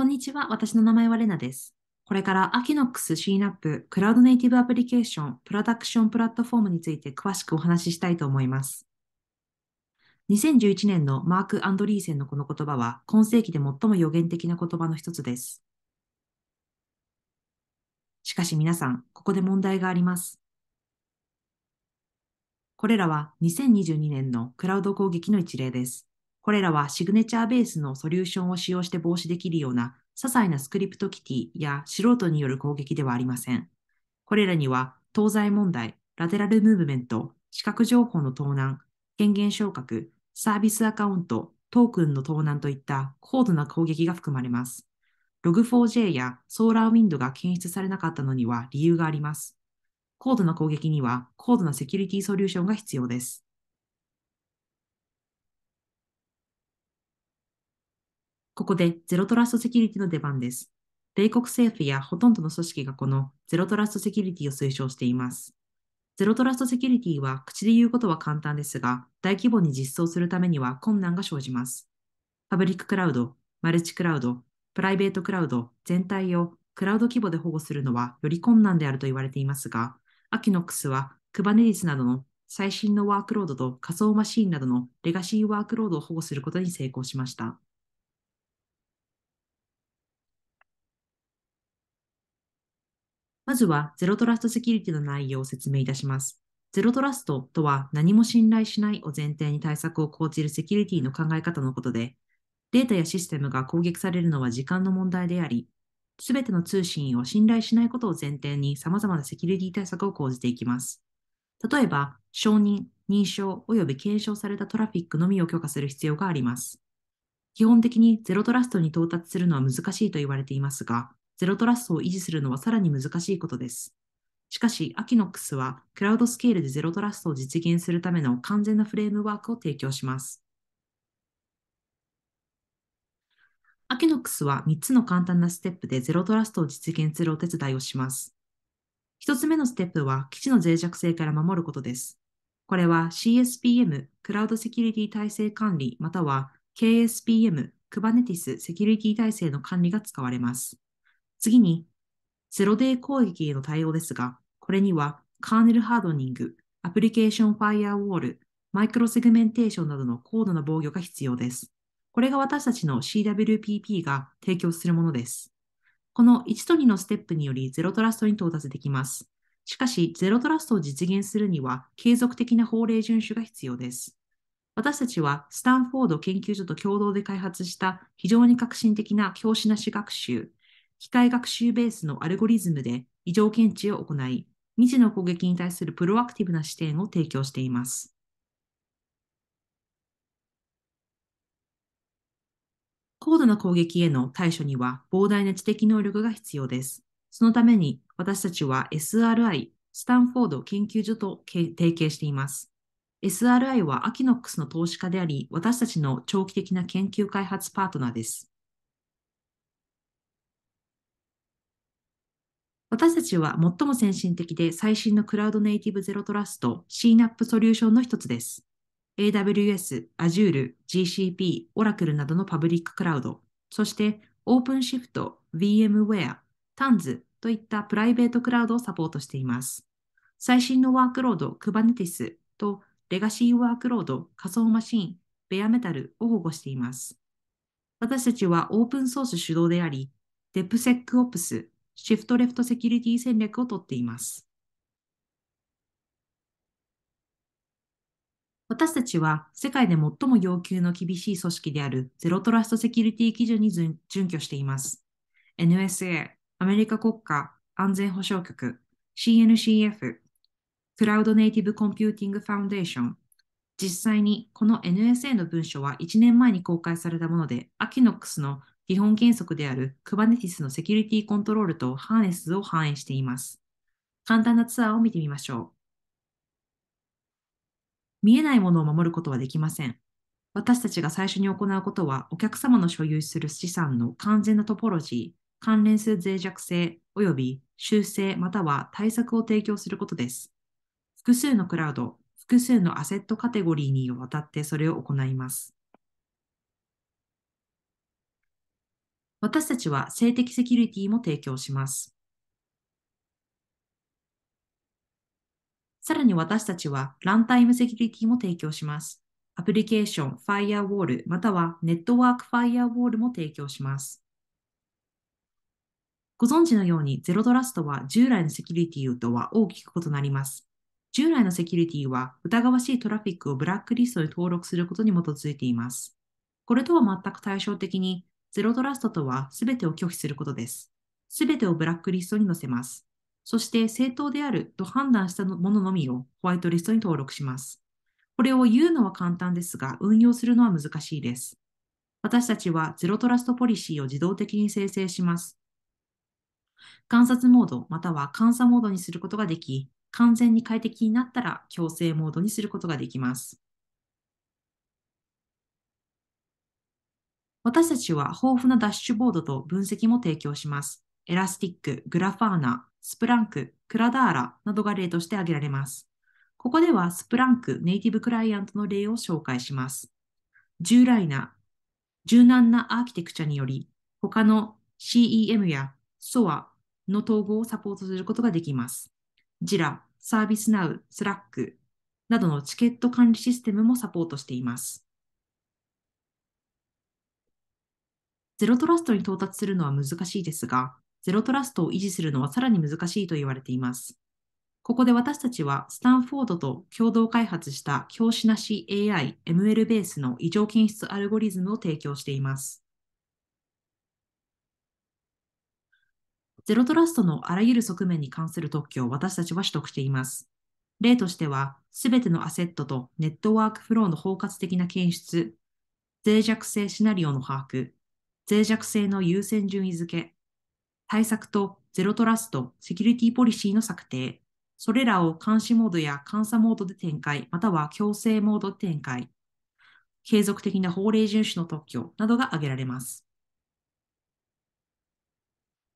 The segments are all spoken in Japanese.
こんにちは。私の名前はレナです。これから Akinox CNAP クラウドネイティブアプリケーションプロダクションプラットフォームについて詳しくお話ししたいと思います。2011年のマーク・アンドリーセンのこの言葉は今世紀で最も予言的な言葉の一つです。しかし皆さん、ここで問題があります。これらは2022年のクラウド攻撃の一例です。これらはシグネチャーベースのソリューションを使用して防止できるような些細なスクリプトキティや素人による攻撃ではありません。これらには東西問題、ラテラルムーブメント、視覚情報の盗難、権限昇格、サービスアカウント、トークンの盗難といった高度な攻撃が含まれます。Log4j やソーラーウィンドが検出されなかったのには理由があります。高度な攻撃には高度なセキュリティソリューションが必要です。ここでゼロトラストセキュリティの出番です。米国政府やほとんどの組織がこのゼロトラストセキュリティを推奨しています。ゼロトラストセキュリティは口で言うことは簡単ですが、大規模に実装するためには困難が生じます。パブリッククラウド、マルチクラウド、プライベートクラウド全体をクラウド規模で保護するのはより困難であると言われていますが、アキノックスは Kubernetes などの最新のワークロードと仮想マシンなどのレガシーワークロードを保護することに成功しました。まずは、ゼロトラストセキュリティの内容を説明いたします。ゼロトラストとは、何も信頼しないを前提に対策を講じるセキュリティの考え方のことで、データやシステムが攻撃されるのは時間の問題であり、すべての通信を信頼しないことを前提に様々なセキュリティ対策を講じていきます。例えば、承認、認証及び検証されたトラフィックのみを許可する必要があります。基本的にゼロトラストに到達するのは難しいと言われていますが、ゼロトラストを維持するのはさらに難しいことです。しかし、アキノックスはクラウドスケールでゼロトラストを実現するための完全なフレームワークを提供します。アキノックスは3つの簡単なステップでゼロトラストを実現するお手伝いをします。1つ目のステップは基地の脆弱性から守ることです。これは CSPM、クラウドセキュリティ体制管理、または KSPM、Kubernetes セキュリティ体制の管理が使われます。次に、ゼロデー攻撃への対応ですが、これにはカーネルハードニング、アプリケーションファイアウォール、マイクロセグメンテーションなどの高度な防御が必要です。これが私たちの CWPP が提供するものです。この1と2のステップによりゼロトラストに到達できます。しかし、ゼロトラストを実現するには継続的な法令遵守が必要です。私たちはスタンフォード研究所と共同で開発した非常に革新的な教師なし学習機械学習ベースのアルゴリズムで異常検知を行い、未知の攻撃に対するプロアクティブな視点を提供しています。高度な攻撃への対処には膨大な知的能力が必要です。そのために私たちは SRI、スタンフォード研究所と提携しています。SRI はアキノックスの投資家であり、私たちの長期的な研究開発パートナーです。私たちは最も先進的で最新のクラウドネイティブゼロトラスト CNAP ソリューションの一つです。AWS、Azure、GCP、Oracle などのパブリッククラウド、そして OpenShift、VMware、Tanz といったプライベートクラウドをサポートしています。最新のワークロード、Kubernetes とレガシーワークロード、仮想マシン、ベアメタルを保護しています。私たちはオープンソース主導であり、DepSecOps シフトレフトセキュリティ戦略をとっています。私たちは世界で最も要求の厳しい組織であるゼロトラストセキュリティ基準に準拠しています。NSA、アメリカ国家安全保障局、CNCF、クラウドネイティブコンピューティングファウンデーション、実際にこの NSA の文書は1年前に公開されたもので、アキノックスの基本原則である Kubernetes のセキュリティコントロールとハーネスを反映しています。簡単なツアーを見てみましょう。見えないものを守ることはできません。私たちが最初に行うことは、お客様の所有する資産の完全なトポロジー、関連する脆弱性、及び修正または対策を提供することです。複数のクラウド、複数のアセットカテゴリーにわたってそれを行います。私たちは性的セキュリティも提供します。さらに私たちはランタイムセキュリティも提供します。アプリケーション、ファイアウォール、またはネットワークファイアウォールも提供します。ご存知のように、ゼロトラストは従来のセキュリティとは大きく異なります。従来のセキュリティは疑わしいトラフィックをブラックリストに登録することに基づいています。これとは全く対照的に、ゼロトラストとは全てを拒否することです。全てをブラックリストに載せます。そして正当であると判断したもののみをホワイトリストに登録します。これを言うのは簡単ですが、運用するのは難しいです。私たちはゼロトラストポリシーを自動的に生成します。観察モードまたは監査モードにすることができ、完全に快適になったら強制モードにすることができます。私たちは豊富なダッシュボードと分析も提供します。エラスティック、グラファーナ、スプランク、クラダーラなどが例として挙げられます。ここではスプランクネイティブクライアントの例を紹介します。従来な、柔軟なアーキテクチャにより、他の CEM や SOA の統合をサポートすることができます。JIRA、ServiceNow、Slack などのチケット管理システムもサポートしています。ゼロトラストに到達するのは難しいですが、ゼロトラストを維持するのはさらに難しいと言われています。ここで私たちはスタンフォードと共同開発した教師なし AI ML ベースの異常検出アルゴリズムを提供しています。ゼロトラストのあらゆる側面に関する特許を私たちは取得しています。例としては、すべてのアセットとネットワークフローの包括的な検出、脆弱性シナリオの把握、脆弱性の優先順位付け、対策とゼロトラスト、セキュリティポリシーの策定、それらを監視モードや監査モードで展開、または強制モードで展開、継続的な法令遵守の特許などが挙げられます。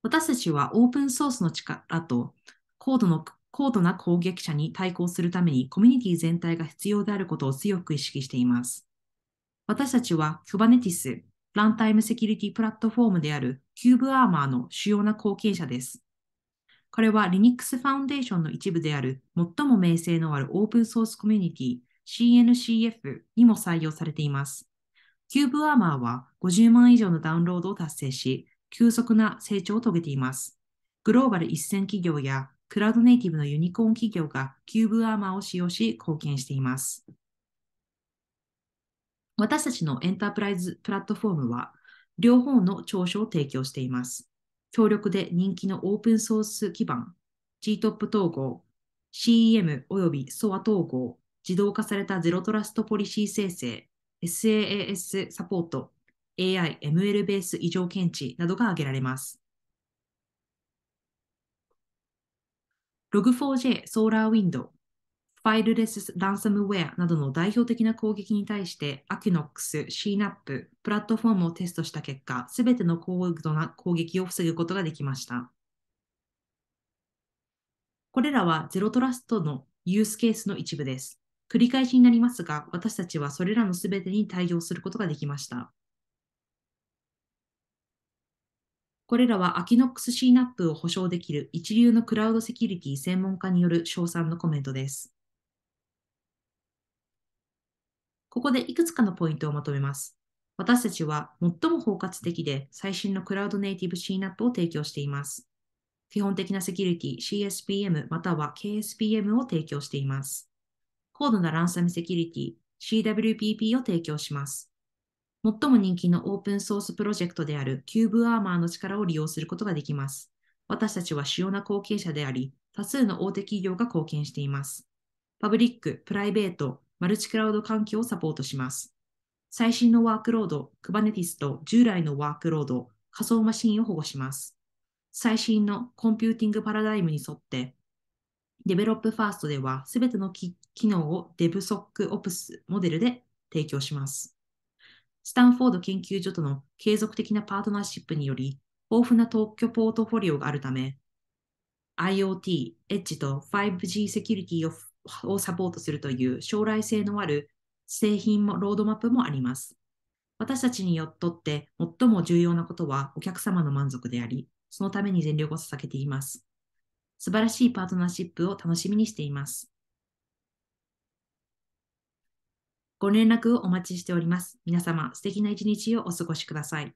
私たちはオープンソースの力と高度の高度な攻撃者に対抗するためにコミュニティ全体が必要であることを強く意識しています。私たちは Kubernetes、ランタイムセキュリティプラットフォームであるキューブアーマーの主要な貢献者です。これは Linux ファウンデーションの一部である最も名声のあるオープンソースコミュニティ CNCF にも採用されています。キューブアーマーは50万以上のダウンロードを達成し、急速な成長を遂げています。グローバル一線企業やクラウドネイティブのユニコーン企業がキューブアーマーを使用し貢献しています。私たちのエンタープライズプラットフォームは、両方の長所を提供しています。協力で人気のオープンソース基盤、GTOP 統合、CEM 及び SOA 統合、自動化されたゼロトラストポリシー生成、SaaS サポート、AI、ML ベース異常検知などが挙げられます。Log4j ソーラーウィンドファイルレスランサムウェアなどの代表的な攻撃に対して、Aquinox、CNAP、プラットフォームをテストした結果、すべての高度な攻撃を防ぐことができました。これらはゼロトラストのユースケースの一部です。繰り返しになりますが、私たちはそれらのすべてに対応することができました。これらは Aquinox CNAP を保証できる一流のクラウドセキュリティ専門家による称賛のコメントです。ここでいくつかのポイントをまとめます。私たちは最も包括的で最新のクラウドネイティブ CNAP を提供しています。基本的なセキュリティ CSPM または KSPM を提供しています。高度なランサムセキュリティ CWPP を提供します。最も人気のオープンソースプロジェクトであるキューブアーマーの力を利用することができます。私たちは主要な後継者であり、多数の大手企業が貢献しています。パブリック、プライベート、マルチクラウド環境をサポートします。最新のワークロード、Kubernetes と従来のワークロード、仮想マシンを保護します。最新のコンピューティングパラダイムに沿って、デベロップファーストでは全ての機能を DevSocOps モデルで提供します。スタンフォード研究所との継続的なパートナーシップにより、豊富な特許ポートフォリオがあるため、IoT、Edge と 5G セキュリティををサポートするという将来性のある製品もロードマップもあります。私たちによっとって最も重要なことはお客様の満足であり、そのために全力を捧げています。素晴らしいパートナーシップを楽しみにしています。ご連絡をお待ちしております。皆様、素敵な一日をお過ごしください。